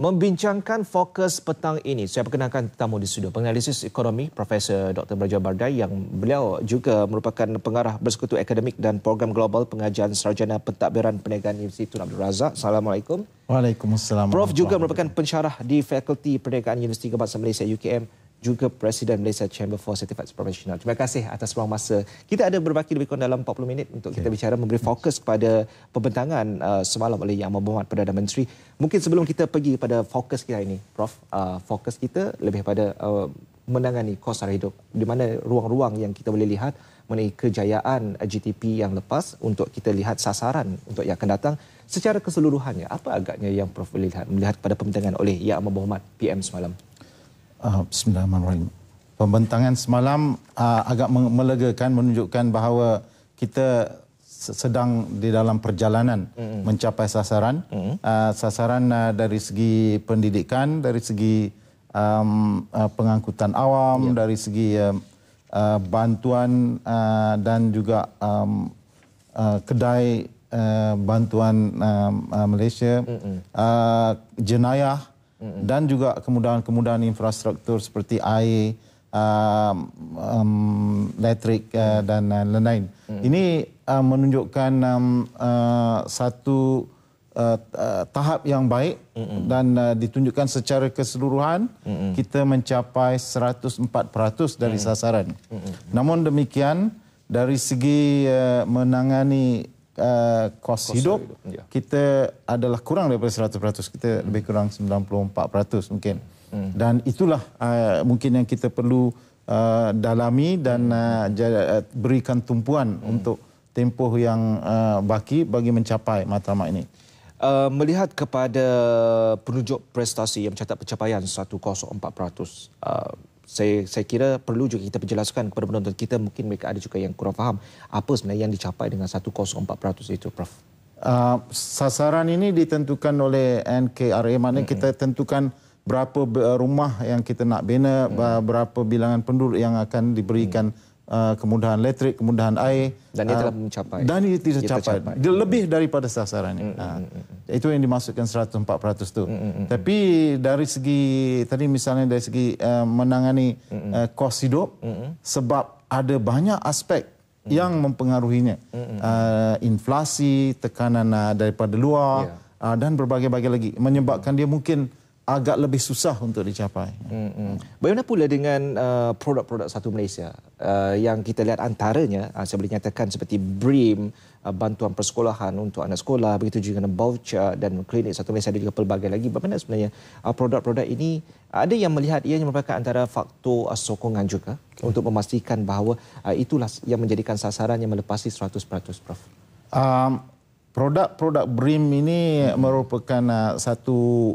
membincangkan fokus petang ini. Saya perkenalkan tetamu di studio, penganalisis ekonomi Profesor Dr. Brajo Bardai yang beliau juga merupakan pengarah bersekutu akademik dan program global pengajian sarjana pentadbiran perniagaan Universiti Tun Abdul Razak. Assalamualaikum. Waalaikumsalam. Prof juga merupakan pensyarah di Fakulti Perniagaan Universiti Kebangsaan Malaysia UKM juga Presiden Malaysia Chamber for Certified Professional. Terima kasih atas ruang masa. Kita ada berbaki lebih kurang dalam 40 minit untuk okay. kita bicara memberi hmm. fokus kepada pembentangan uh, semalam oleh Yang Berhormat Perdana Menteri. Mungkin sebelum kita pergi pada fokus kita ini, Prof, uh, fokus kita lebih pada uh, menangani kos sara hidup di mana ruang-ruang yang kita boleh lihat mengenai kejayaan GTP yang lepas untuk kita lihat sasaran untuk yang akan datang secara keseluruhannya. Apa agaknya yang Prof boleh lihat melihat kepada pembentangan oleh Yang Berhormat PM semalam? Ah, bismillahirrahmanirrahim. Pembentangan semalam uh, agak melegakan menunjukkan bahawa kita sedang di dalam perjalanan mm -hmm. mencapai sasaran. Mm -hmm. uh, sasaran uh, dari segi pendidikan, dari segi um, uh, pengangkutan awam, yeah. dari segi uh, uh, bantuan uh, dan juga um, uh, kedai uh, bantuan uh, Malaysia, mm -hmm. uh, jenayah dan juga kemudahan-kemudahan infrastruktur seperti air, um, um, elektrik uh, dan lain-lain. Mm. Ini uh, menunjukkan um, uh, satu uh, uh tahap yang baik mm. dan uh, ditunjukkan secara keseluruhan mm. kita mencapai 104% dari mm. sasaran. Mm. Namun demikian, dari segi uh, menangani uh, kos, kos hidup, hidup. Yeah. kita adalah kurang daripada 100%. Kita hmm. lebih kurang 94% mungkin. Hmm. Dan itulah uh, mungkin yang kita perlu uh, dalami dan hmm. uh, uh, berikan tumpuan hmm. untuk tempoh yang uh, baki bagi mencapai matlamat ini. Uh, melihat kepada penunjuk prestasi yang mencatat pencapaian 104%, uh, saya saya kira perlu juga kita perjelaskan kepada penonton kita mungkin mereka ada juga yang kurang faham apa sebenarnya yang dicapai dengan 104% itu prof. Uh, sasaran ini ditentukan oleh NKRA mana mm-hmm. kita tentukan berapa rumah yang kita nak bina mm-hmm. berapa bilangan penduduk yang akan diberikan mm-hmm. Uh, kemudahan elektrik, kemudahan air. Dan uh, ia telah mencapai. Dan ia tidak capai. Dia hmm. lebih daripada sasaran Mm, mm, ah, mm. Uh, hmm. itu yang dimaksudkan 104% itu. Mm, mm, Tapi hmm. dari segi, tadi misalnya dari segi uh, menangani mm, mm. Uh, kos hidup, mm, mm. sebab ada banyak aspek mm. yang mempengaruhinya. Mm, mm. Uh, inflasi, tekanan uh, daripada luar yeah. uh, dan berbagai-bagai lagi. Menyebabkan mm. dia mungkin agak lebih susah untuk dicapai. Mm-hmm. Bagaimana pula dengan uh, produk-produk satu Malaysia uh, yang kita lihat antaranya uh, saya boleh nyatakan seperti BRIM, uh, bantuan persekolahan untuk anak sekolah, begitu juga dengan voucher dan klinik satu Malaysia ada juga pelbagai lagi. Bagaimana sebenarnya uh, produk-produk ini uh, ada yang melihat ia merupakan antara faktor uh, sokongan juga okay. untuk memastikan bahawa uh, itulah yang menjadikan sasaran yang melepasi 100% Prof. Um, produk-produk BRIM ini hmm merupakan uh, satu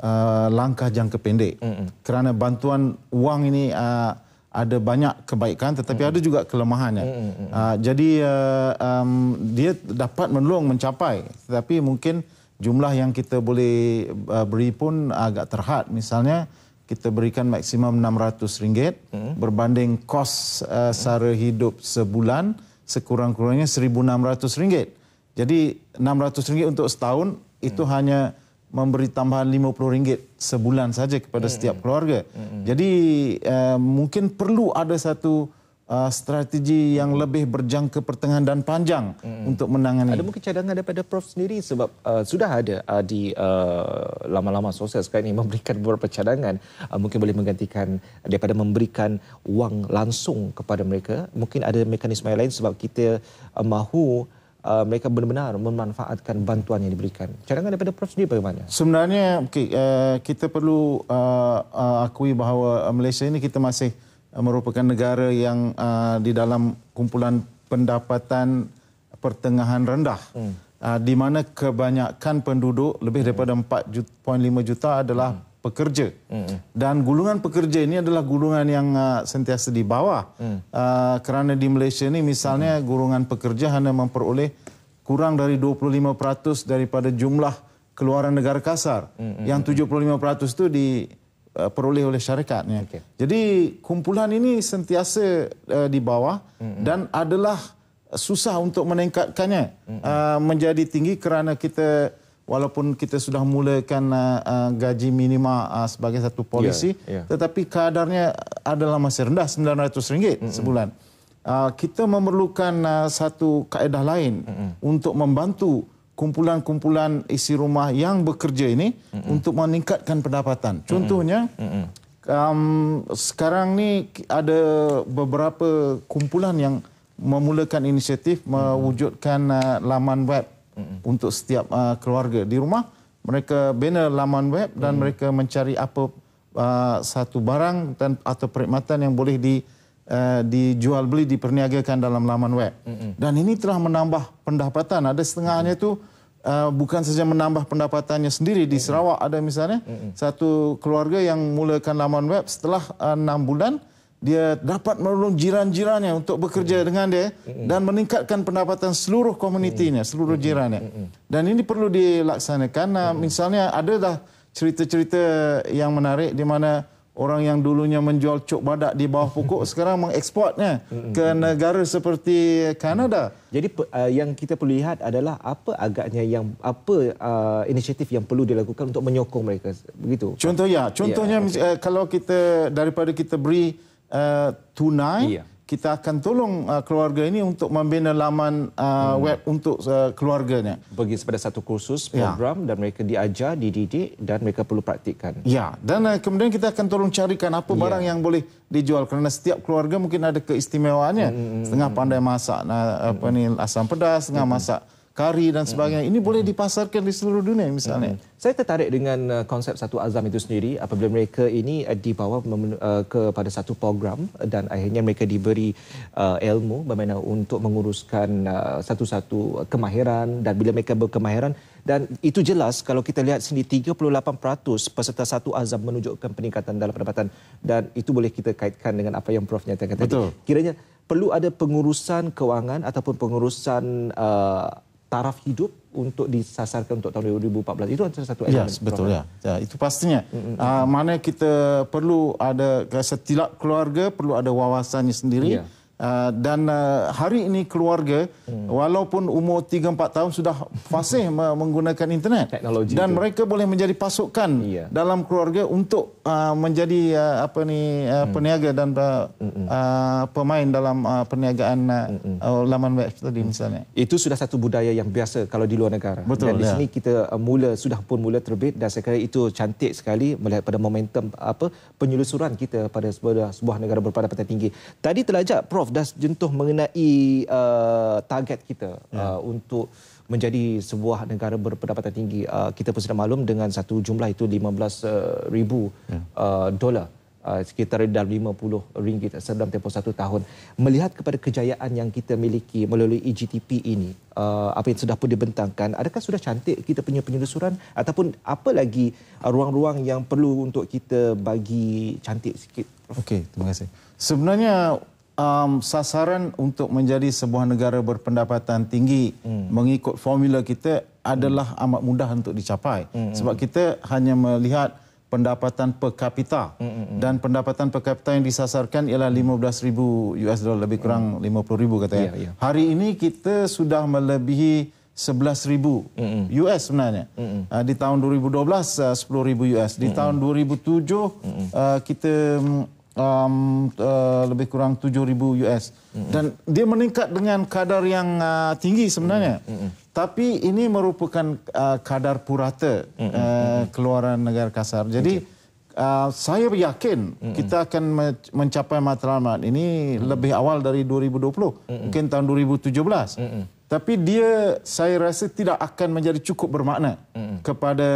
uh, langkah jangka pendek. Mm -mm. Kerana bantuan wang ini uh, ada banyak kebaikan tetapi mm -mm. ada juga kelemahannya. Mm -mm. Uh, jadi uh, um, dia dapat menolong mencapai tetapi mungkin jumlah yang kita boleh uh, beri pun agak terhad misalnya kita berikan maksimum RM600 mm. berbanding kos uh, sara hidup sebulan sekurang-kurangnya RM1,600. Jadi RM600 untuk setahun itu mm. hanya memberi tambahan RM50 sebulan saja kepada mm -hmm. setiap keluarga. Mm -hmm. Jadi uh, mungkin perlu ada satu uh, strategi yang mm -hmm. lebih berjangka pertengahan dan panjang mm -hmm. untuk menangani. Ada mungkin cadangan daripada Prof sendiri sebab uh, sudah ada uh, di lama-lama uh, sosial sekarang ini memberikan beberapa cadangan uh, mungkin boleh menggantikan daripada memberikan wang langsung kepada mereka. Mungkin ada mekanisme lain sebab kita uh, mahu uh, mereka benar-benar memanfaatkan bantuan yang diberikan. Cadangan daripada Prof sendiri bagaimana? Sebenarnya okay, uh, kita perlu uh, uh, akui bahawa uh, Malaysia ini kita masih uh, merupakan negara yang uh, di dalam kumpulan pendapatan pertengahan rendah. Hmm. Uh, di mana kebanyakan penduduk lebih daripada 4.5 hmm. juta, juta adalah hmm pekerja. Mm -hmm. Dan gulungan pekerja ini adalah gulungan yang uh, sentiasa di bawah. Mm. Uh, kerana di Malaysia ini misalnya mm -hmm. gulungan pekerja hanya memperoleh kurang dari 25% daripada jumlah keluaran negara kasar. Mm -hmm. Yang 75% itu diperoleh oleh syarikat. Okay. Jadi kumpulan ini sentiasa uh, di bawah mm -hmm. dan adalah susah untuk meningkatkannya mm -hmm. uh, menjadi tinggi kerana kita walaupun kita sudah mulakan uh, uh, gaji minima uh, sebagai satu polisi yeah, yeah. tetapi kadarnya adalah masih rendah RM900 mm -hmm. sebulan. Uh, kita memerlukan uh, satu kaedah lain mm -hmm. untuk membantu kumpulan-kumpulan isi rumah yang bekerja ini mm -hmm. untuk meningkatkan pendapatan. Contohnya mm -hmm. um, sekarang ni ada beberapa kumpulan yang memulakan inisiatif mewujudkan uh, laman web hmm untuk setiap uh, keluarga di rumah mereka bina laman web dan mm. mereka mencari apa uh, satu barang dan atau perkhidmatan yang boleh di uh, dijual beli diperniagakan dalam laman web mm-hmm. dan ini telah menambah pendapatan ada setengahnya mm. tu Uh, bukan saja menambah pendapatannya sendiri di Sarawak ada misalnya Mm-mm. satu keluarga yang mulakan laman web setelah uh, 6 bulan mm dia dapat menolong jiran-jirannya untuk bekerja mm. dengan dia dan meningkatkan pendapatan seluruh komunitinya, mm. seluruh jirannya. Dan ini perlu dilaksanakan. Nah, misalnya ada dah cerita-cerita yang menarik di mana orang yang dulunya menjual cuk badak di bawah pokok sekarang mengeksportnya ke negara seperti Kanada. Jadi uh, yang kita perlu lihat adalah apa agaknya yang apa uh, inisiatif yang perlu dilakukan untuk menyokong mereka begitu. Contoh ya, contohnya yeah, uh, kalau kita daripada kita beri uh, tunai. Yeah. Kita akan tolong uh, keluarga ini untuk membina laman uh, hmm. web untuk uh, keluarganya. Bagi kepada satu kursus ya. program ya. dan mereka diajar, dididik dan mereka perlu praktikkan. Ya, dan uh, kemudian kita akan tolong carikan apa ya. barang yang boleh dijual kerana setiap keluarga mungkin ada keistimewaannya. Hmm. hmm, hmm setengah hmm. pandai masak, nah, uh, apa hmm. ni asam pedas, setengah hmm. masak kari dan sebagainya. Ini boleh dipasarkan di seluruh dunia misalnya. Hmm. Saya tertarik dengan uh, konsep satu azam itu sendiri apabila mereka ini uh, dibawa uh, kepada satu program dan akhirnya mereka diberi ilmu bagaimana untuk menguruskan satu-satu kemahiran dan bila mereka berkemahiran dan itu jelas kalau kita lihat sini 38% peserta satu azam menunjukkan peningkatan dalam pendapatan dan itu boleh kita kaitkan dengan apa yang Prof nyatakan tadi. Betul. Kiranya perlu ada pengurusan kewangan ataupun pengurusan taraf hidup untuk disasarkan untuk tahun 2014 itu adalah satu ya, elemen. Ya, betul eh? ya. ya. Itu pastinya. Mm -hmm. uh, mana kita perlu ada setiap keluarga perlu ada wawasannya sendiri. Yeah. Ah, dan uh, hari ini keluarga hmm. walaupun umur 3 4 tahun sudah fasih menggunakan internet Teknologi dan itu. mereka boleh menjadi pasukan yeah. dalam keluarga untuk uh, menjadi uh, apa ni uh, hmm. peniaga dan uh, uh, pemain dalam uh, perniagaan uh, laman web tadi misalnya itu sudah satu budaya yang biasa kalau di luar negara Betul, dan di yeah. sini kita uh, mula sudah pun mula terbit dan saya kira itu cantik sekali melihat pada momentum apa penyelusuran kita pada sebuah, sebuah negara berpendapatan tinggi tadi telajak prof dah jentuh mengenai uh, target kita yeah. uh, untuk menjadi sebuah negara berpendapatan tinggi. Uh, kita pun sudah maklum dengan satu jumlah itu 15 uh, ribu yeah. uh, dolar. Uh, sekitar dalam RM50 dalam tempoh satu tahun. Melihat kepada kejayaan yang kita miliki melalui EGTP ini, uh, apa yang sudah pun dibentangkan, adakah sudah cantik kita punya penyelusuran ataupun apa lagi uh, ruang-ruang yang perlu untuk kita bagi cantik sikit? Okey, terima kasih. Sebenarnya um, sasaran untuk menjadi sebuah negara berpendapatan tinggi hmm. mengikut formula kita adalah hmm. amat mudah untuk dicapai hmm. hmm sebab hmm. kita hanya melihat pendapatan per kapita hmm, hmm. dan pendapatan per kapita yang disasarkan ialah 15000 US dollar lebih kurang hmm. 50000 kata ya. Yeah, yeah. Hari ini kita sudah melebihi 11000 US sebenarnya. Uh, di tahun 2012 uh, 10000 US, di Mm-mm. tahun 2007 uh, ah, kita um, uh, lebih kurang 7000 US mm-hmm. dan dia meningkat dengan kadar yang uh, tinggi sebenarnya. Mm-hmm. Tapi ini merupakan uh, kadar purata mm-hmm. uh, keluaran negara kasar. Jadi okay. uh, saya yakin mm-hmm. kita akan mencapai matlamat ini mm-hmm. lebih awal dari 2020, mm-hmm. mungkin tahun 2017. Mm-hmm. Tapi dia saya rasa tidak akan menjadi cukup bermakna mm-hmm. kepada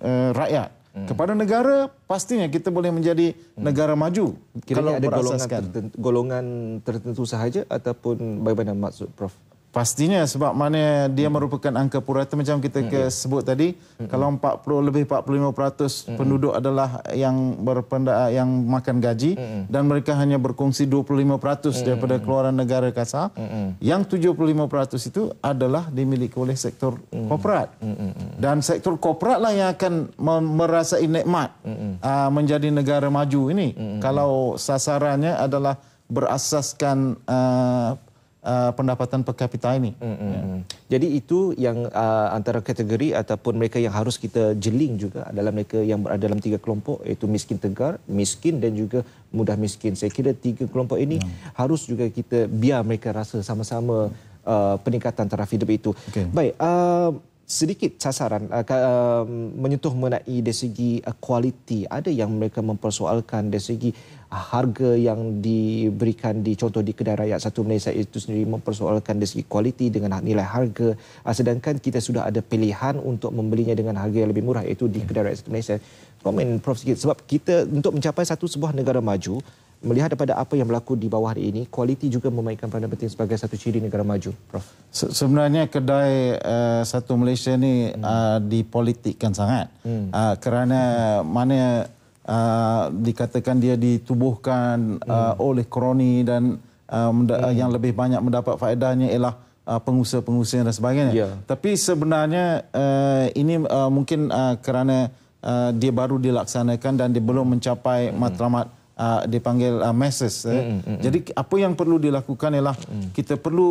uh, rakyat. Hmm. Kepada negara pastinya kita boleh menjadi hmm. negara maju. Kira-kira ada golongan tertentu, golongan tertentu sahaja ataupun bagaimana maksud Prof? Pastinya sebab mana dia hmm. merupakan angka purata macam kita hmm. Ya. sebut tadi hmm. kalau 40 lebih 45% hmm. penduduk adalah yang yang makan gaji hmm. dan mereka hanya berkongsi 25% hmm. daripada keluaran negara kasar hmm. yang 75% itu adalah dimiliki oleh sektor hmm. korporat hmm. hmm. hmm. dan sektor lah yang akan merasai nikmat hmm. uh, menjadi negara maju ini hmm. kalau sasarannya adalah berasaskan uh, uh, pendapatan per kapita ini. Mm -hmm. yeah. Mm. Jadi itu yang uh, antara kategori ataupun mereka yang harus kita jeling juga adalah mereka yang berada dalam tiga kelompok iaitu miskin tegar, miskin dan juga mudah miskin. Saya kira tiga kelompok ini yeah. harus juga kita biar mereka rasa sama-sama uh, peningkatan taraf hidup itu. Okay. Baik, uh, sedikit sasaran uh, uh, menyentuh mengenai dari segi uh, kualiti. Ada yang mereka mempersoalkan dari segi uh, harga yang diberikan di contoh di kedai rakyat satu Malaysia itu sendiri mempersoalkan dari segi kualiti dengan ha- nilai harga ah, sedangkan kita sudah ada pilihan untuk membelinya dengan harga yang lebih murah iaitu di ya. kedai rakyat satu Malaysia. Komen Prof sikit sebab kita untuk mencapai satu sebuah negara maju melihat daripada apa yang berlaku di bawah hari ini kualiti juga memainkan peranan penting sebagai satu ciri negara maju Prof. Se sebenarnya kedai uh, satu Malaysia ni hmm. uh, dipolitikkan sangat hmm. uh, kerana hmm. mana uh, dikatakan dia ditubuhkan uh, hmm. oleh kroni dan uh, hmm. yang lebih banyak mendapat faedahnya ialah pengusaha-pengusaha dan sebagainya. Yeah. Tapi sebenarnya uh, ini uh, mungkin uh, kerana uh, dia baru dilaksanakan dan dia belum mencapai hmm. matlamat uh, ah, dipanggil uh, ah, meses. Eh. Mm, mm, Jadi apa yang perlu dilakukan ialah mm. kita perlu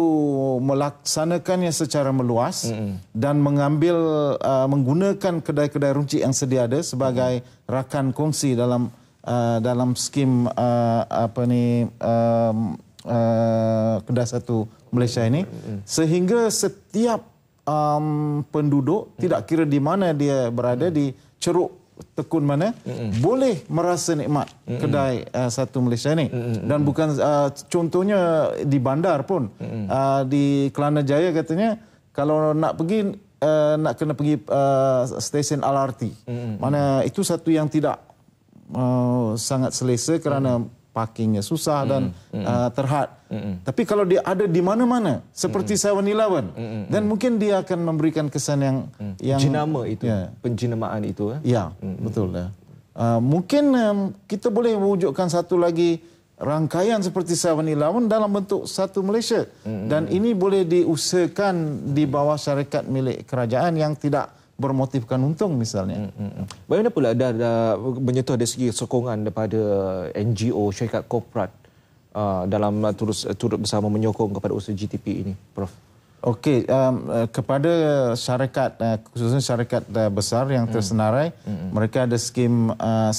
melaksanakannya secara meluas mm, mm. dan mengambil uh, menggunakan kedai-kedai runcit yang sedia ada sebagai mm. rakan kongsi dalam uh, dalam skim uh, apa ni uh, uh, kedai satu Malaysia ini mm, mm. sehingga setiap um, penduduk mm. tidak kira di mana dia berada mm. di ceruk tekun mana Mm-mm. boleh merasa nikmat Mm-mm. kedai uh, satu Malaysia ni Mm-mm. dan bukan uh, contohnya di bandar pun uh, di Kelana Jaya katanya kalau nak pergi uh, nak kena pergi uh, stesen LRT Mm-mm. mana itu satu yang tidak uh, sangat selesa kerana Mm-mm parkingnya susah mm, dan mm, uh, terhad. Mm, mm. Tapi kalau dia ada di mana-mana seperti mm, saya Nilawan mm, mm, dan mungkin dia akan memberikan kesan yang mm, yang jenama itu yeah. penjenamaan itu eh? ya. Mm, betul ya. Uh, mungkin um, kita boleh wujudkan satu lagi rangkaian seperti saya Eleven dalam bentuk satu Malaysia mm, dan ini boleh diusahakan di bawah syarikat milik kerajaan yang tidak bermotifkan untung misalnya. Hmm, hmm, hmm. Bagaimana pula ada dah menyentuh dari segi sokongan daripada NGO syarikat korporat uh, dalam terus uh, turut bersama menyokong kepada usaha GTP ini, Prof? Okey, um, uh, kepada syarikat uh, khususnya syarikat besar yang mm. tersenarai, mm. Mm. mereka ada skim uh,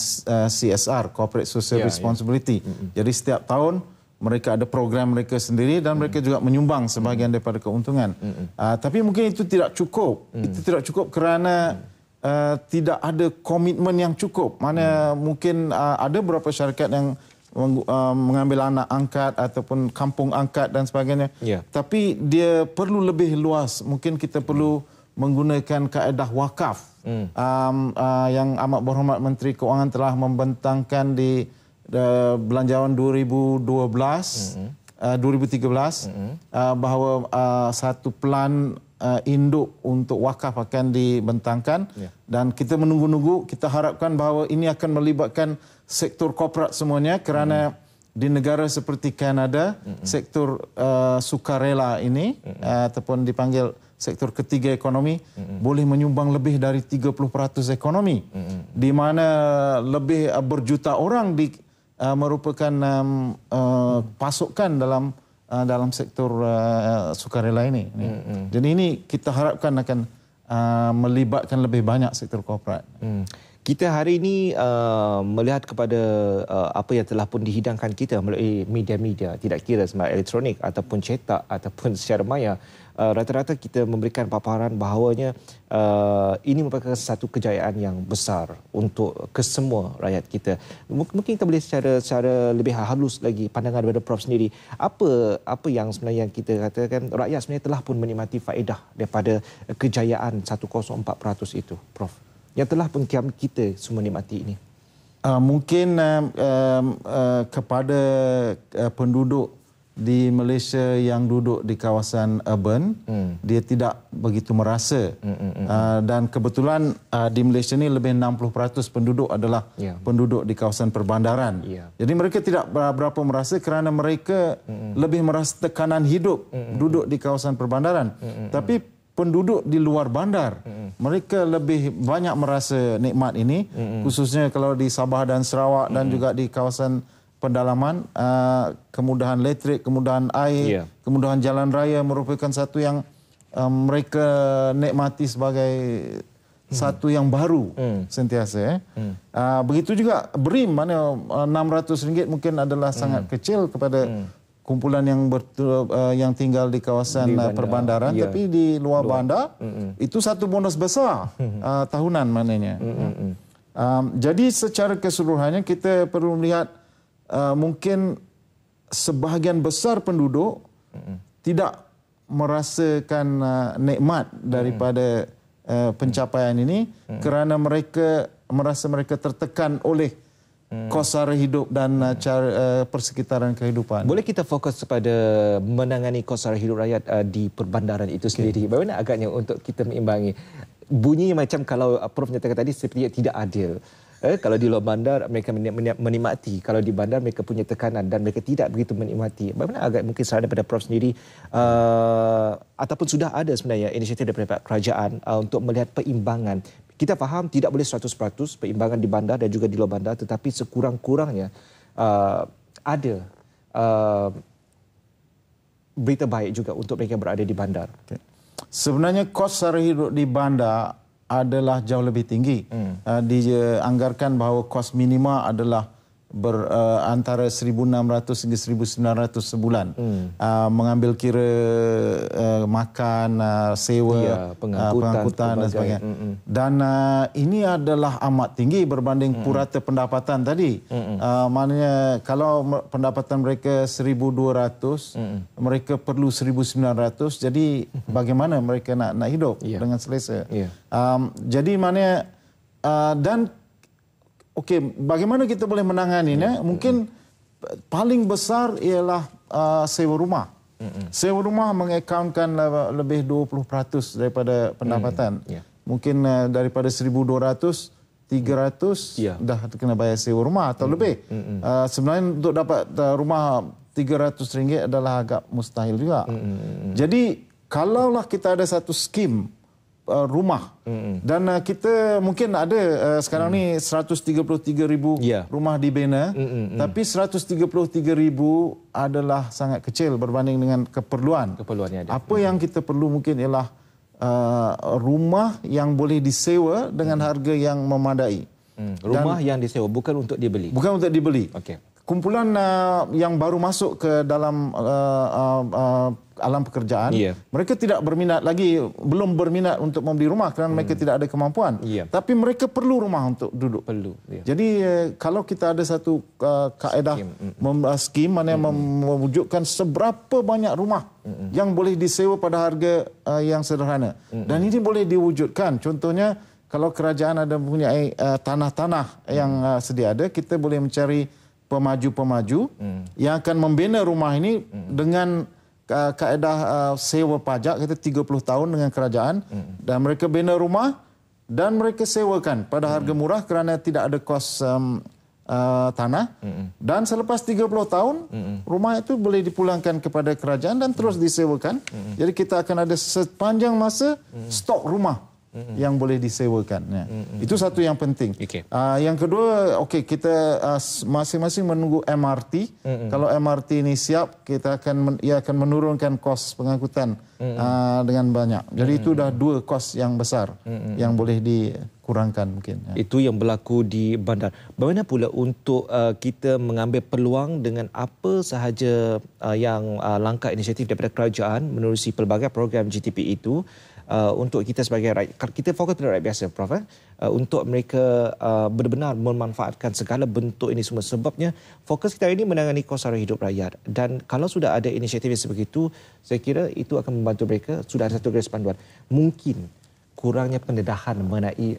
CSR, Corporate Social yeah, ya. Responsibility. Yeah. Mm, mm. Jadi setiap tahun uh, mereka ada program mereka sendiri dan mereka juga menyumbang sebahagian daripada keuntungan. Uh, tapi mungkin itu tidak cukup. Itu tidak cukup kerana uh, tidak ada komitmen yang cukup. Mana mungkin uh, ada beberapa syarikat yang mengambil anak angkat ataupun kampung angkat dan sebagainya. Ya. Tapi dia perlu lebih luas. Mungkin kita perlu menggunakan kaedah wakaf hmm. um, uh, yang amat berhormat Menteri Keuangan telah membentangkan di uh, belanjawan 2012 2013 bahawa uh, satu pelan uh, induk untuk wakaf akan dibentangkan yeah. dan kita menunggu-nunggu kita harapkan bahawa ini akan melibatkan sektor korporat semuanya kerana mm. di negara seperti Kanada mm -mm. sektor uh, sukarela ini mm -mm. Uh, ataupun dipanggil sektor ketiga ekonomi mm -mm. boleh menyumbang lebih dari 30% ekonomi mm -mm. di mana lebih uh, berjuta orang di uh, merupakan um, uh, pasukan dalam uh, dalam sektor uh, sukarela ini. Mm -hmm. Jadi ini kita harapkan akan uh, melibatkan lebih banyak sektor korporat. Mm. Kita hari ini uh, melihat kepada uh, apa yang telah pun dihidangkan kita melalui media-media, tidak kira sama elektronik ataupun cetak ataupun secara maya. Uh, rata-rata kita memberikan paparan bahawanya uh, ini merupakan satu kejayaan yang besar untuk kesemua rakyat kita. M- mungkin kita boleh secara secara lebih halus lagi pandangan daripada Prof sendiri. Apa apa yang sebenarnya yang kita katakan rakyat sebenarnya telah pun menikmati faedah daripada kejayaan 104% itu, Prof? yang telah pun pengkiam kita semua nikmati ini? Uh, mungkin uh, uh, kepada uh, penduduk di Malaysia yang duduk di kawasan urban, hmm. dia tidak begitu merasa. Hmm, hmm, hmm. Uh, dan kebetulan uh, di Malaysia ini lebih 60% penduduk adalah yeah. penduduk di kawasan perbandaran. Yeah. Jadi mereka tidak berapa merasa kerana mereka hmm, hmm. lebih merasa tekanan hidup hmm, hmm, duduk di kawasan perbandaran. Hmm, hmm, hmm. Tapi penduduk di luar bandar mm-hmm. mereka lebih banyak merasa nikmat ini mm-hmm. khususnya kalau di Sabah dan Sarawak mm-hmm. dan juga di kawasan pendalaman uh, kemudahan elektrik kemudahan air yeah. kemudahan jalan raya merupakan satu yang um, mereka nikmati sebagai mm-hmm. satu yang baru mm-hmm. sentiasa eh. mm-hmm. uh, begitu juga brim mana uh, 600 ringgit mungkin adalah mm-hmm. sangat mm. kecil kepada mm-hmm kumpulan yang ber, uh, yang tinggal di kawasan di uh, bandar, perbandaran iya. tapi di luar, luar. bandar mm -mm. itu satu bonus besar uh, tahunan maknanya. Mm -mm. Um, jadi secara keseluruhannya kita perlu melihat uh, mungkin sebahagian besar penduduk mm -mm. tidak merasakan uh, nikmat daripada mm -mm. Uh, pencapaian ini mm -mm. kerana mereka merasa mereka tertekan oleh Hmm. kosar hidup dan hmm. cara uh, persekitaran kehidupan. Boleh kita fokus kepada menangani kosar hidup rakyat uh, di perbandaran itu okay. sendiri. Bagaimana agaknya untuk kita mengimbangi bunyi macam kalau uh, Prof nyatakan tadi sepertinya tidak adil. Eh, kalau di luar bandar mereka menikmati, kalau di bandar mereka punya tekanan dan mereka tidak begitu menikmati. Bagaimana agak mungkin saran daripada Prof sendiri uh, ataupun sudah ada sebenarnya inisiatif daripada kerajaan uh, untuk melihat perimbangan kita faham tidak boleh 100% perimbangan di bandar dan juga di luar bandar tetapi sekurang-kurangnya uh, ada uh, berita baik juga untuk mereka berada di bandar. Sebenarnya kos sehari hidup di bandar adalah jauh lebih tinggi. Hmm. Uh, dianggarkan bahawa kos minima adalah ber, uh, antara 1600 hingga 1900 sebulan hmm. uh, mengambil kira uh, makan uh, sewa ya, pengangkutan, uh, pengangkutan dan sebagainya hmm. dan uh, ini adalah amat tinggi berbanding hmm. purata pendapatan tadi hmm. uh, maknanya kalau pendapatan mereka 1200 hmm. mereka perlu 1900 jadi bagaimana mereka nak nak hidup ya. dengan selesa ya. um, jadi maknanya uh, dan okey bagaimana kita boleh menangani ya. Hmm. Eh? Mungkin hmm. paling besar ialah uh, sewa rumah. Hmm. Sewa rumah mengekalkan lebih 20% daripada pendapatan. Hmm. Yeah. Mungkin uh, daripada 1200 300 ya. dah kena bayar sewa rumah atau hmm. lebih. Hmm. hmm. Uh, sebenarnya untuk dapat uh, rumah RM300 adalah agak mustahil juga. Hmm, hmm. Jadi kalaulah kita ada satu skim Uh, rumah hmm. dan uh, kita mungkin ada uh, sekarang hmm. ni 133 ribu yeah. rumah dibina hmm, hmm, tapi 133 ribu adalah sangat kecil berbanding dengan keperluan keperluannya ada. apa hmm. yang kita perlu mungkin ialah uh, rumah yang boleh disewa dengan hmm. harga yang memadai hmm. rumah dan, yang disewa bukan untuk dibeli bukan untuk dibeli okay kumpulan uh, yang baru masuk ke dalam uh, uh, uh, alam pekerjaan yeah. mereka tidak berminat lagi belum berminat untuk membeli rumah kerana hmm. mereka tidak ada kemampuan yeah. tapi mereka perlu rumah untuk duduk perlu yeah. jadi uh, kalau kita ada satu uh, kaedah skim uh, mana yang mewujudkan seberapa banyak rumah mm -mm. yang boleh disewa pada harga uh, yang sederhana mm -mm. dan ini boleh diwujudkan contohnya kalau kerajaan ada punya uh, tanah-tanah uh, yang uh, sedia ada kita boleh mencari pemaju-pemaju hmm. yang akan membina rumah ini hmm. dengan uh, kaedah uh, sewa pajak kita 30 tahun dengan kerajaan hmm. dan mereka bina rumah dan mereka sewakan pada harga hmm. murah kerana tidak ada kos um, uh, tanah hmm. dan selepas 30 tahun hmm. rumah itu boleh dipulangkan kepada kerajaan dan terus hmm. disewakan hmm. jadi kita akan ada sepanjang masa hmm. stok rumah hmm. -hmm. yang boleh disewakan. Mm -hmm. Itu satu yang penting. Okay. Uh, ah, yang kedua, okay, kita ah, masing-masing uh, menunggu MRT. Mm -hmm. Kalau MRT ini siap, kita akan men ia akan menurunkan kos pengangkutan mm -hmm. uh, dengan banyak. Jadi mm -hmm. itu dah dua kos yang besar mm -hmm. yang boleh di kurangkan mungkin. Ya. Itu yang berlaku di bandar. Bagaimana pula untuk uh, kita mengambil peluang dengan apa sahaja uh, yang uh, langkah inisiatif daripada kerajaan menerusi pelbagai program GTP itu uh, untuk kita sebagai rakyat, kita fokus pada rakyat biasa Prof. Eh? Uh, untuk mereka uh, benar-benar memanfaatkan segala bentuk ini semua sebabnya fokus kita ini menangani kos sara hidup rakyat dan kalau sudah ada inisiatif yang sebegitu saya kira itu akan membantu mereka sudah ada satu garis panduan. Mungkin kurangnya pendedahan mengenai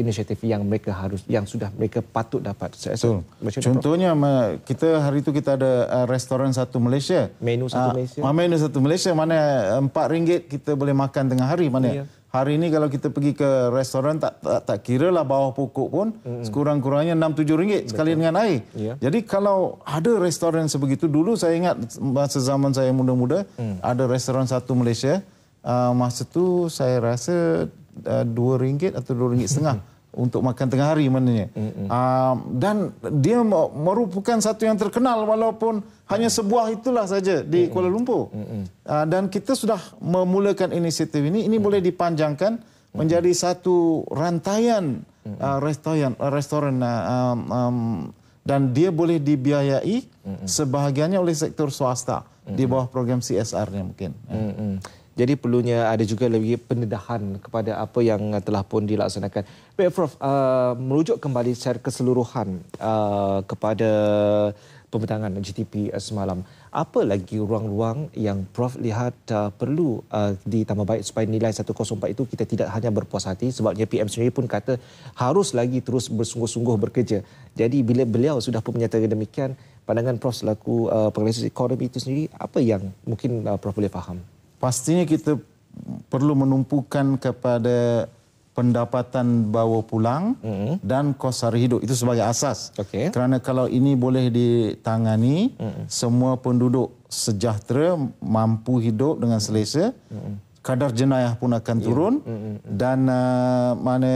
inisiatif yang mereka harus yang sudah mereka patut dapat. Saya so, contohnya Prof. kita hari itu kita ada uh, restoran satu Malaysia. Menu satu uh, Malaysia. Menu satu Malaysia mana uh, empat ringgit kita boleh makan tengah hari mana? Yeah. Hari ini kalau kita pergi ke restoran tak tak, tak kira lah bawah pokok pun mm-hmm. sekurang-kurangnya 6-7 ringgit sekali Betul. dengan air. Yeah. Jadi kalau ada restoran sebegitu dulu saya ingat masa zaman saya muda-muda mm. ada restoran satu Malaysia uh, masa tu saya rasa uh, dua uh, ringgit atau dua ringgit setengah. untuk makan tengah hari maknanya. Mm -hmm. uh, dan dia merupakan satu yang terkenal walaupun mm -hmm. hanya sebuah itulah saja di mm -hmm. Kuala Lumpur. Mm -hmm. uh, dan kita sudah memulakan inisiatif ini. Ini mm -hmm. boleh dipanjangkan mm -hmm. menjadi satu rantaian mm -hmm. uh, restoran. Uh, ah, restoran uh, um, dan dia boleh dibiayai mm -hmm. sebahagiannya oleh sektor swasta mm -hmm. di bawah program CSR-nya mungkin. Mm -hmm. Jadi perlunya ada juga lebih pendedahan kepada apa yang telah pun dilaksanakan. Baik Prof, uh, merujuk kembali secara keseluruhan uh, kepada pembentangan GTP uh, semalam. Apa lagi ruang-ruang yang Prof lihat uh, perlu uh, ditambah baik supaya nilai 104 itu kita tidak hanya berpuas hati sebabnya PM sendiri pun kata harus lagi terus bersungguh-sungguh bekerja. Jadi bila beliau sudah pun menyatakan demikian, pandangan Prof selaku uh, pengalaman ekonomi itu sendiri, apa yang mungkin uh, Prof boleh faham? pastinya kita perlu menumpukan kepada pendapatan bawa pulang mm -hmm. dan kos sara hidup itu sebagai asas. Okay. Kerana kalau ini boleh ditangani, mm -hmm. semua penduduk sejahtera mampu hidup dengan selesa. Mm -hmm. Kadar jenayah pun akan turun mm -hmm. dan uh, mana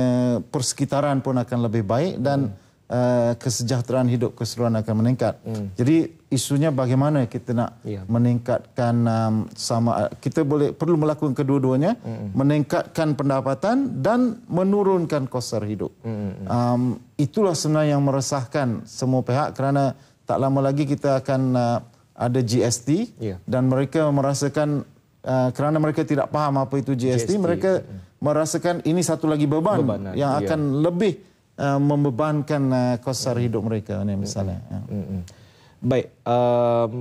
persekitaran pun akan lebih baik dan mm -hmm. Eh, kesejahteraan hidup keseluruhan akan meningkat. Hmm. Jadi isunya bagaimana kita nak yeah. meningkatkan um, sama eh, kita boleh perlu melakukan kedua-duanya, hmm. meningkatkan pendapatan dan menurunkan kosar hidup. Hmm, hmm, hmm. Um, itulah sebenarnya yang meresahkan semua pihak kerana tak lama lagi kita akan uh, ada GST yeah. dan mereka merasakan uh, kerana mereka tidak faham apa itu GST, GST. mereka hmm. merasakan ini satu lagi beban, beban yang ya. akan yeah. lebih uh, membebankan uh, kosar hidup mereka ni misalnya. Hmm. Ya. Hmm. Baik, um,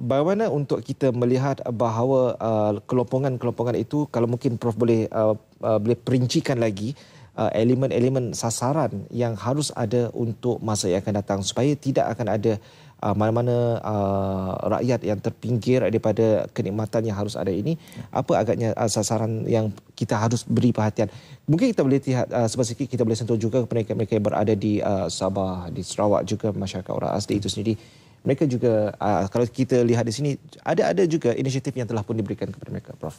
bagaimana untuk kita melihat bahawa uh, kelompongan-kelompongan itu kalau mungkin Prof boleh uh, uh, boleh perincikan lagi uh, elemen-elemen sasaran yang harus ada untuk masa yang akan datang supaya tidak akan ada Ah, mana-mana uh, rakyat yang terpinggir daripada kenikmatan yang harus ada ini apa agaknya uh, sasaran yang kita harus beri perhatian mungkin kita boleh lihat uh, sebab kita boleh sentuh juga mereka mereka yang berada di uh, Sabah di Sarawak juga masyarakat orang asli itu sendiri mereka juga uh, kalau kita lihat di sini ada ada juga inisiatif yang telah pun diberikan kepada mereka prof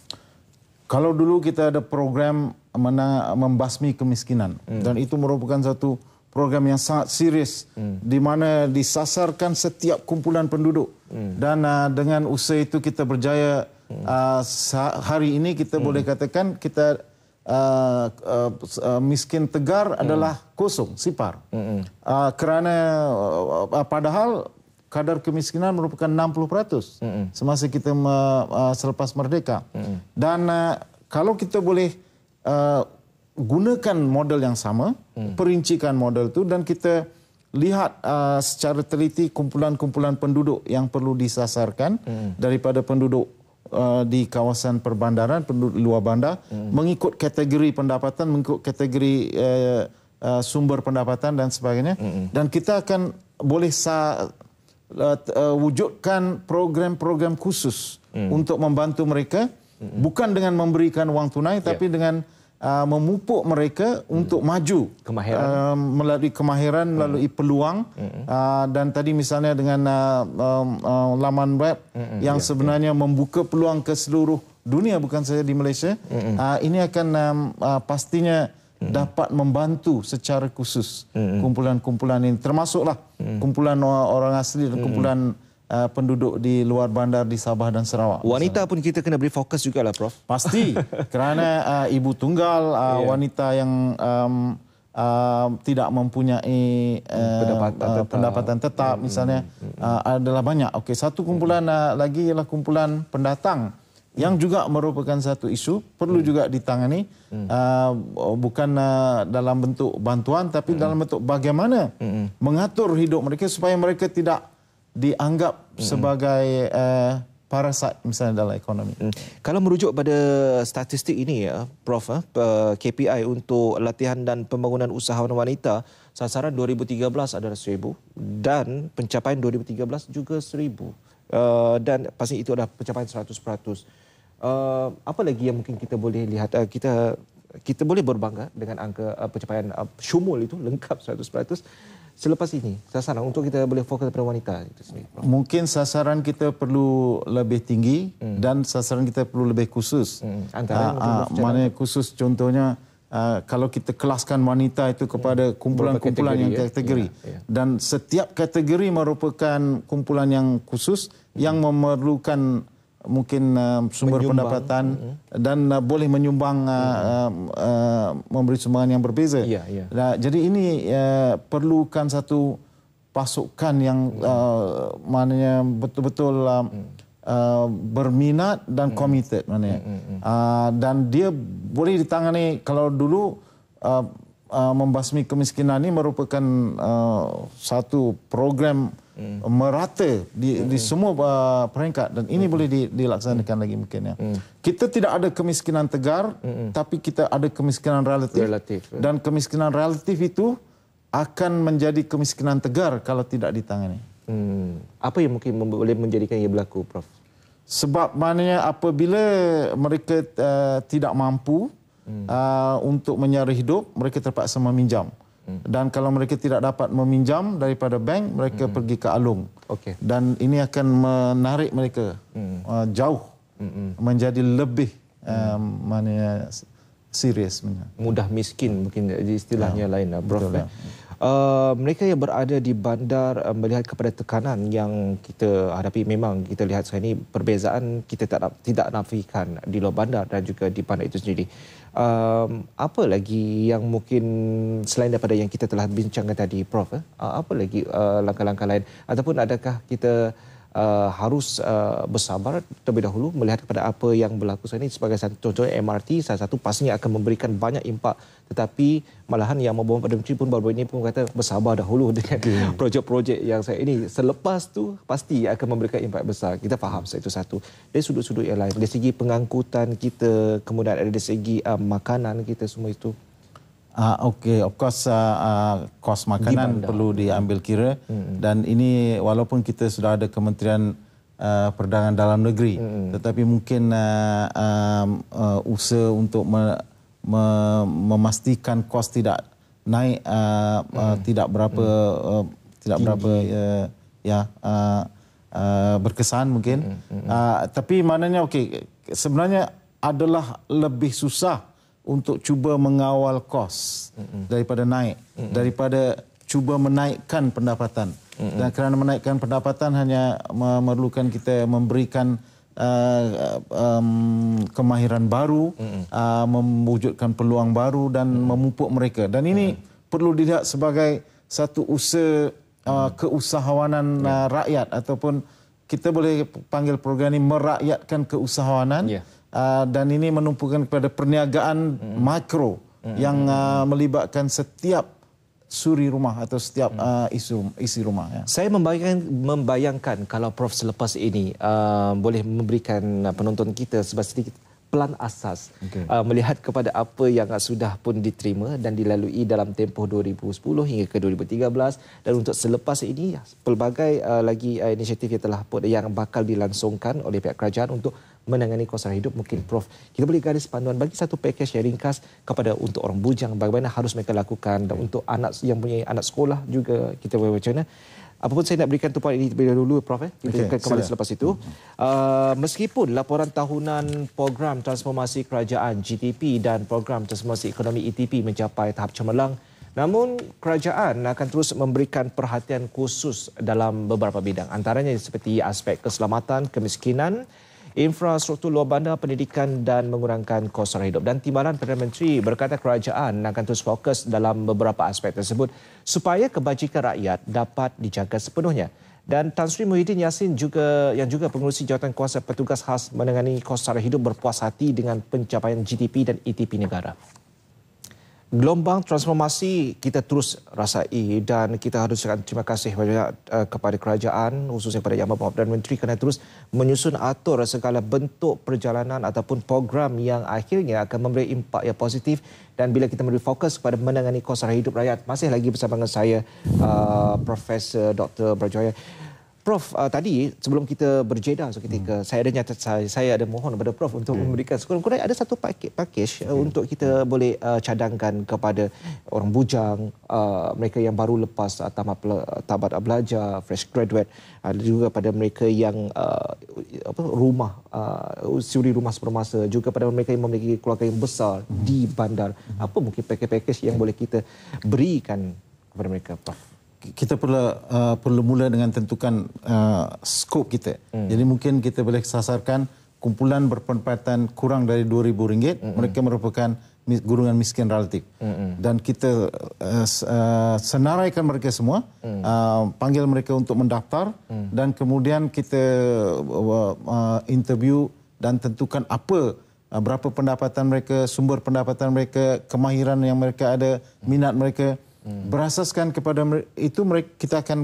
kalau dulu kita ada program mana membasmi kemiskinan hmm. dan itu merupakan satu program yang sangat serius hmm. di mana disasarkan setiap kumpulan penduduk hmm. dan uh, dengan usaha itu kita berjaya uh, hari ini kita hmm. boleh katakan kita uh, uh, uh, miskin tegar hmm. adalah kosong sipar hmm. uh, kerana uh, padahal kadar kemiskinan merupakan 60% mm-hmm. semasa kita uh, selepas merdeka mm-hmm. dan uh, kalau kita boleh gunakan model yang sama, hmm. perincikan model itu dan kita lihat uh, secara teliti kumpulan-kumpulan penduduk yang perlu disasarkan hmm. daripada penduduk uh, di kawasan perbandaran, penduduk luar bandar hmm. mengikut kategori pendapatan, mengikut kategori uh, uh, sumber pendapatan dan sebagainya hmm. dan kita akan boleh sa uh, uh, wujudkan program-program khusus hmm. untuk membantu mereka hmm. bukan dengan memberikan wang tunai ya. tapi dengan uh, memupuk mereka hmm. untuk maju kemahiran. Uh, melalui kemahiran hmm. melalui hmm. peluang hmm. Uh, dan tadi misalnya dengan uh, uh, uh, laman web hmm. hmm yang yeah. Ya. sebenarnya yeah. membuka peluang ke seluruh dunia bukan saja di Malaysia hmm. hmm. uh, ini akan um, uh, pastinya Mm. dapat membantu secara khusus mm. kumpulan-kumpulan ini termasuklah mm. kumpulan orang asli dan kumpulan mm. Uh, penduduk di luar bandar di Sabah dan Sarawak. Wanita misalnya. pun kita kena beri fokus juga lah, Prof. Pasti kerana uh, ibu tunggal uh, yeah. wanita yang um, uh, tidak mempunyai uh, pendapatan, uh, pendapatan tetap, tetap hmm. misalnya hmm, hmm, hmm. Uh, adalah banyak. Okey satu kumpulan hmm. uh, lagi ialah kumpulan pendatang yang hmm. juga merupakan satu isu perlu hmm. juga ditangani hmm. uh, bukan uh, dalam bentuk bantuan tapi hmm. dalam bentuk bagaimana hmm. mengatur hidup mereka supaya mereka tidak dianggap hmm. sebagai uh, eh, parasit misalnya dalam ekonomi. Hmm. Kalau merujuk pada statistik ini ya, Prof, uh, eh, KPI untuk latihan dan pembangunan usahawan wanita, sasaran 2013 adalah 1000 dan pencapaian 2013 juga 1000. Uh, eh, dan pasti itu adalah pencapaian 100%. Uh, apa lagi yang mungkin kita boleh lihat uh, kita kita boleh berbangga dengan angka uh, pencapaian uh, syumul itu lengkap 100% selepas ini sasaran untuk kita boleh fokus kepada wanita itu sendiri? Prof. Mungkin sasaran kita perlu lebih tinggi hmm. dan sasaran kita perlu lebih khusus. Hmm. Antara uh, uh, mana khusus contohnya uh, kalau kita kelaskan wanita itu hmm. kepada kumpulan-kumpulan hmm. kumpulan yang ya? kategori Ya, ya. dan setiap kategori merupakan kumpulan yang khusus hmm. yang memerlukan mungkin uh, sumber menyumbang. pendapatan mm-hmm. dan uh, boleh menyumbang uh, mm-hmm. uh, uh, memberi sumbangan yang berbeza. Yeah, ya, ya. yeah. Uh, jadi ini uh, perlukan satu pasukan yang mm-hmm. uh, maknanya betul-betul uh, mm-hmm. uh, berminat dan mm-hmm. committed Mm-hmm. Uh, dan dia boleh ditangani kalau dulu uh, uh, membasmi kemiskinan ini merupakan uh, satu program hmm. merata di, hmm. di semua uh, peringkat dan ini hmm. boleh di, dilaksanakan hmm. lagi mungkin ya. Hmm. Kita tidak ada kemiskinan tegar hmm. tapi kita ada kemiskinan relatif. relatif ya. Dan kemiskinan relatif itu akan menjadi kemiskinan tegar kalau tidak ditangani. Hmm. Apa yang mungkin boleh menjadikan ia berlaku Prof? Sebab maknanya apabila mereka uh, tidak mampu hmm. uh, untuk menyara hidup, mereka terpaksa meminjam. Dan kalau mereka tidak dapat meminjam daripada bank, mereka hmm. pergi ke Alung. Okay. Dan ini akan menarik mereka hmm. uh, jauh hmm. hmm. menjadi lebih hmm. um, serius. Mudah miskin mungkin istilahnya ya. lain. Prof. Lah, Betul, ya. uh, mereka yang berada di bandar uh, melihat kepada tekanan yang kita hadapi, memang kita lihat sekarang ini perbezaan kita tak, tidak nafikan di luar bandar dan juga di bandar itu sendiri um, apa lagi yang mungkin selain daripada yang kita telah bincangkan tadi Prof, uh, apa lagi uh, langkah-langkah lain ataupun adakah kita uh, harus uh, bersabar terlebih dahulu melihat kepada apa yang berlaku saat ini sebagai contohnya MRT salah satu pastinya akan memberikan banyak impak tetapi malahan yang membawa Perdana Menteri pun baru-baru ini pun kata bersabar dahulu dengan projek-projek yang saya ini selepas tu pasti akan memberikan impak besar kita faham saya itu satu dari sudut-sudut yang lain dari segi pengangkutan kita kemudian dari segi uh, makanan kita semua itu Uh, ah, Okey, of course uh, uh, kos makanan Dibanda. perlu diambil kira hmm. dan ini walaupun kita sudah ada Kementerian uh, Perdagangan Dalam Negeri hmm. tetapi mungkin uh, um, uh, usaha untuk me, me, memastikan kos tidak naik uh, hmm. tidak berapa hmm. uh, tidak Tinggi. berapa uh, ya uh, uh, berkesan mungkin hmm. Hmm. Uh, tapi mananya okay sebenarnya adalah lebih susah untuk cuba mengawal kos mm -mm. daripada naik mm -mm. daripada cuba menaikkan pendapatan mm -mm. dan kerana menaikkan pendapatan hanya memerlukan kita memberikan uh, um, kemahiran baru mm -mm. Uh, memwujudkan peluang baru dan mm -mm. memupuk mereka dan ini mm -mm. perlu dilihat sebagai satu usaha uh, keusahawanan uh, rakyat ataupun kita boleh panggil program ini merakyatkan keusahawanan yeah. Ah, dan ini menumpukan kepada perniagaan hmm. makro hmm. yang uh, melibatkan setiap suri rumah atau setiap hmm. uh, ah, isi, isi rumah. Ya. Saya membayangkan, membayangkan kalau Prof selepas ini uh, boleh memberikan penonton kita sedikit pelan asas okay. uh, melihat kepada apa yang sudah pun diterima dan dilalui dalam tempoh 2010 hingga ke 2013 dan untuk selepas ini ya, pelbagai uh, lagi uh, inisiatif yang telah pun yang bakal dilangsungkan oleh pihak kerajaan untuk menangani kosan hidup mungkin Prof kita boleh garis panduan bagi satu package yang ringkas kepada untuk orang bujang bagaimana harus mereka lakukan dan untuk anak yang punya anak sekolah juga kita boleh macam mana Apapun saya nak berikan tumpuan ini terlebih dahulu Prof. Eh. Kita okay, kembali sila. selepas itu. Uh, meskipun laporan tahunan program transformasi kerajaan GTP dan program transformasi ekonomi ETP mencapai tahap cemerlang, namun kerajaan akan terus memberikan perhatian khusus dalam beberapa bidang. Antaranya seperti aspek keselamatan, kemiskinan, infrastruktur luar bandar, pendidikan dan mengurangkan kos orang hidup. Dan timbalan Perdana Menteri berkata kerajaan akan terus fokus dalam beberapa aspek tersebut supaya kebajikan rakyat dapat dijaga sepenuhnya. Dan Tan Sri Muhyiddin Yassin juga, yang juga pengurusi jawatan kuasa petugas khas menangani kos sara hidup berpuas hati dengan pencapaian GDP dan ETP negara gelombang transformasi kita terus rasai dan kita harus cakap terima kasih banyak eh, kepada kerajaan khususnya kepada Yang Berhormat Perdana Menteri kerana terus menyusun atur segala bentuk perjalanan ataupun program yang akhirnya akan memberi impak yang positif dan bila kita memberi fokus kepada menangani kos hidup rakyat masih lagi bersama dengan saya uh, Profesor Dr. Berjaya. Prof uh, tadi sebelum kita berjeda seketika hmm. saya ada nyata saya, saya ada mohon kepada Prof untuk hmm. memberikan sekurang-kurangnya ada satu paket package uh, hmm. untuk kita hmm. boleh uh, cadangkan kepada orang bujang uh, mereka yang baru lepas uh, tamat tamat belajar fresh graduate ada uh, juga pada mereka yang uh, apa rumah uh, suri rumah sepermasa juga pada mereka yang memiliki keluarga yang besar hmm. di bandar hmm. apa mungkin paket paket yang hmm. boleh kita berikan kepada mereka Prof kita perlu uh, perlu mula dengan tentukan uh, skop kita. Hmm. Jadi mungkin kita boleh sasarkan kumpulan berpendapatan kurang dari RM2,000. Hmm. Mereka merupakan gurungan miskin relatif. Hmm. Dan kita uh, uh, senaraikan mereka semua, hmm. uh, panggil mereka untuk mendaftar hmm. dan kemudian kita uh, uh, interview dan tentukan apa uh, berapa pendapatan mereka, sumber pendapatan mereka, kemahiran yang mereka ada, minat mereka. Hmm. Berasaskan kepada itu mereka kita akan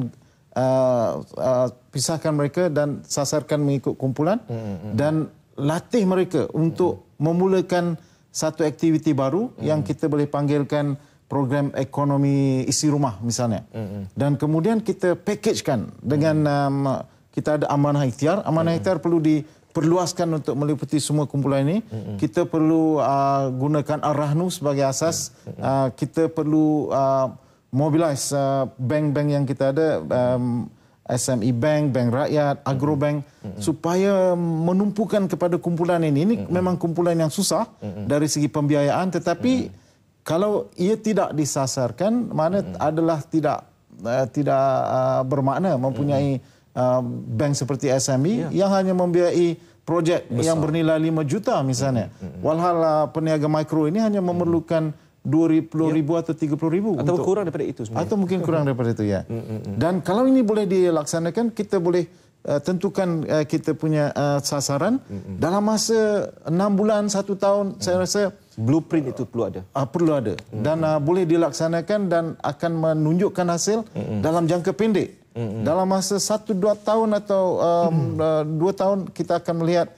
uh, uh, pisahkan mereka dan sasarkan mengikut kumpulan hmm. hmm, hmm. dan latih mereka untuk hmm. memulakan satu aktiviti baru hmm. yang kita boleh panggilkan program ekonomi isi rumah misalnya. Hmm, hmm. Dan kemudian kita packagekan dengan hmm. um, kita ada amanah ikhtiar. Amanah hmm. ikhtiar perlu di perluaskan untuk meliputi semua kumpulan ini. Mm-hmm. Kita perlu uh, gunakan arahnu sebagai asas. Mm-hmm. Uh, kita perlu uh, mobilize uh, bank-bank yang kita ada, um, SME Bank, Bank Rakyat, Agro Bank, mm-hmm. supaya menumpukan kepada kumpulan ini. Ini mm-hmm. memang kumpulan yang susah mm-hmm. dari segi pembiayaan, tetapi mm-hmm. kalau ia tidak disasarkan, mana mm-hmm. adalah tidak uh, tidak uh, bermakna mempunyai mm-hmm. Um, bank seperti SME yeah. yang hanya membiayai projek Besar. yang bernilai 5 juta misalnya. Mm -hmm. Walhal uh, peniaga mikro ini hanya mm-hmm. memerlukan rp mm -hmm. ribu yeah. atau rp ribu Atau untuk, kurang daripada itu sebenarnya. Atau mungkin kurang daripada itu ya. Mm -hmm. Dan kalau ini boleh dilaksanakan, kita boleh uh, tentukan uh, kita punya uh, sasaran. Mm -hmm. Dalam masa 6 bulan, 1 tahun mm -hmm. saya rasa... Blueprint itu perlu ada. Uh, perlu ada. Mm -hmm. Dan uh, boleh dilaksanakan dan akan menunjukkan hasil mm -hmm. dalam jangka pendek. Dalam masa satu dua tahun atau um, uh, dua tahun kita akan melihat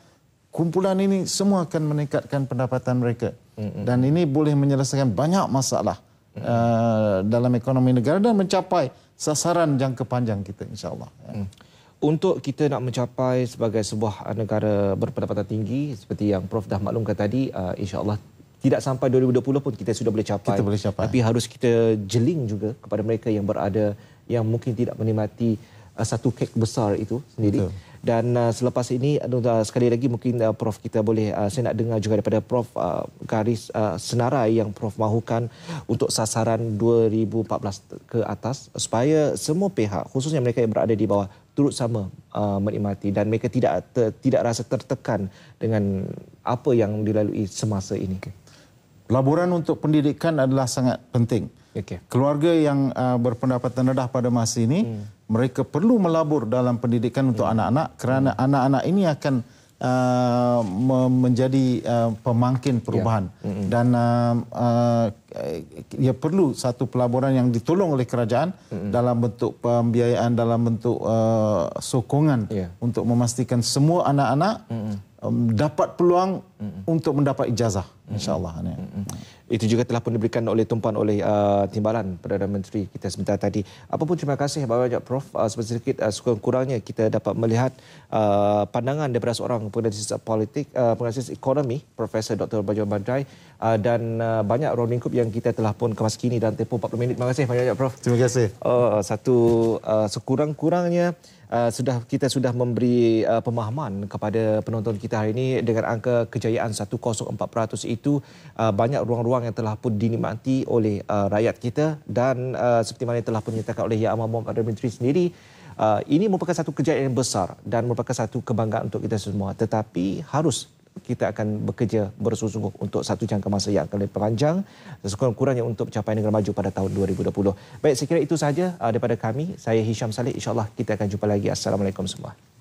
kumpulan ini semua akan meningkatkan pendapatan mereka dan ini boleh menyelesaikan banyak masalah uh, dalam ekonomi negara dan mencapai sasaran jangka panjang kita insyaallah. Ya. Mm. Untuk kita nak mencapai sebagai sebuah negara berpendapatan tinggi seperti yang Prof dah maklumkan tadi, uh, insyaallah. Tidak sampai 2020 pun kita sudah boleh capai. Kita boleh capai. Tapi harus kita jeling juga kepada mereka yang berada yang mungkin tidak menikmati uh, satu kek besar itu sendiri. Betul. Dan uh, selepas ini uh, sekali lagi mungkin uh, Prof kita boleh uh, saya nak dengar juga daripada Prof uh, garis uh, senarai yang Prof mahukan untuk sasaran 2014 ke atas supaya semua pihak khususnya mereka yang berada di bawah turut sama uh, menikmati dan mereka tidak ter, tidak rasa tertekan dengan apa yang dilalui semasa ini. Okay. Pelaburan untuk pendidikan adalah sangat penting. Okay. Keluarga yang uh, berpendapatan rendah pada masa ini, hmm. mereka perlu melabur dalam pendidikan untuk hmm. anak-anak kerana hmm. anak-anak hmm. ini akan uh, menjadi uh, pemangkin perubahan. Yeah. Hmm, hmm. Dan uh, uh, ia perlu satu pelaburan yang ditolong oleh kerajaan hmm. dalam bentuk pembiayaan, dalam bentuk uh, sokongan yeah. untuk memastikan semua anak-anak hmm. Um, dapat peluang mm -mm. untuk mendapat ijazah, insyaAllah. Mm -mm. Itu juga telah pun diberikan oleh tumpuan oleh uh, timbalan Perdana Menteri kita sebentar tadi. Apapun terima kasih banyak-banyak Prof. Uh, sebentar sedikit uh, sekurang-kurangnya kita dapat melihat uh, pandangan daripada seorang pengasas politik, uh, pengasas ekonomi, Profesor Dr. Bajuan Bandrai uh, dan uh, banyak ruang lingkup yang kita telah pun kemas kini dan tempoh 40 minit. Terima kasih banyak-banyak Prof. Terima kasih. Oh satu uh, sekurang-kurangnya Uh, sudah kita sudah memberi uh, pemahaman kepada penonton kita hari ini dengan angka kejayaan 104% itu uh, banyak ruang-ruang peluang yang telah pun dinikmati oleh uh, rakyat kita dan uh, seperti mana telah pun dinyatakan oleh Yang Amat Mohd Perdana Menteri sendiri uh, ini merupakan satu kejayaan yang besar dan merupakan satu kebanggaan untuk kita semua tetapi harus kita akan bekerja bersungguh-sungguh untuk satu jangka masa yang akan lebih panjang sekurang-kurangnya untuk capai negara maju pada tahun 2020. Baik, sekiranya itu sahaja uh, daripada kami. Saya Hisham Salih, InsyaAllah kita akan jumpa lagi. Assalamualaikum semua.